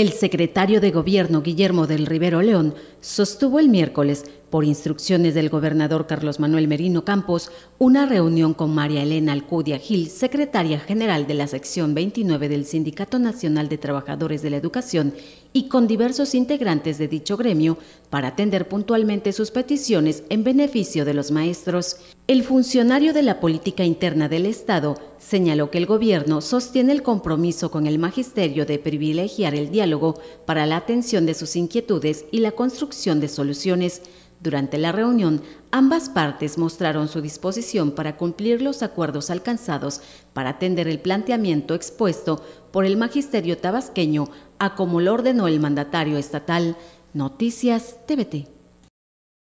El secretario de Gobierno Guillermo del Rivero León sostuvo el miércoles por instrucciones del gobernador Carlos Manuel Merino Campos, una reunión con María Elena Alcudia Gil, secretaria general de la sección 29 del Sindicato Nacional de Trabajadores de la Educación, y con diversos integrantes de dicho gremio para atender puntualmente sus peticiones en beneficio de los maestros. El funcionario de la política interna del Estado señaló que el gobierno sostiene el compromiso con el magisterio de privilegiar el diálogo para la atención de sus inquietudes y la construcción de soluciones durante la reunión, ambas partes mostraron su disposición para cumplir los acuerdos alcanzados para atender el planteamiento expuesto por el magisterio tabasqueño a como lo ordenó el mandatario estatal. Noticias TVT.